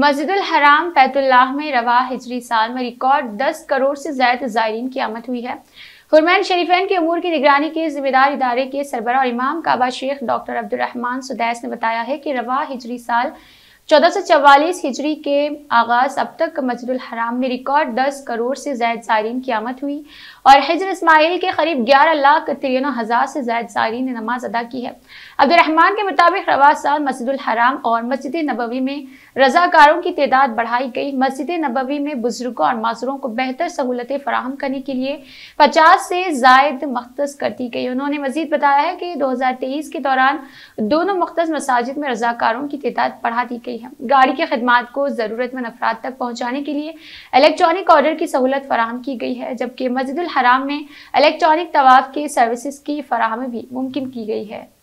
मस्जिद हराम पैतुल्लाह में रवा हिजरी साल में रिकॉर्ड 10 करोड़ से ज्यादा जायरीन की आमद हुई है हुरमैन शरीफैन के अमूर की निगरानी के जिम्मेदार इदारे के सरबरा और इमाम काबा शेख डॉक्टर अब्दुलरहमान सुदैस ने बताया है कि रवा हिजरी साल 1444 हिजरी के आगाज अब तक मस्जिद हराम में रिकॉर्ड 10 करोड़ से ज्यादा सारीन की आमद हुई और हजर इसमाइल के करीब 11 लाख तिरनो हज़ार से ज्यादा सारीन ने नमाज अदा की है अब्दुलरहमान के मुताबिक रवा साल मस्जिद हराम और मस्जिद नबवी में रजाकारों की तदाद बढ़ाई गई मस्जिद नबवी में बुजुर्गों और माजरों को बेहतर सहूलतें फराहम करने के लिए पचास से जायद मख्त कर दी गई उन्होंने मजीद बताया है कि दो हज़ार तेईस के दौरान दोनों मख्त मसाजिद में रजाकारों की तदाद बढ़ा दी गई गई है गाड़ी की खदमात को ज़रूरतमंद अफराद तक पहुँचाने के लिए इलेक्ट्रॉनिक ऑर्डर की सहूलत फराम की गई है जबकि मस्जिद हराम में इलेक्ट्रॉनिक तवाफ़ के सर्विस की फराहमी भी मुमकिन की गई है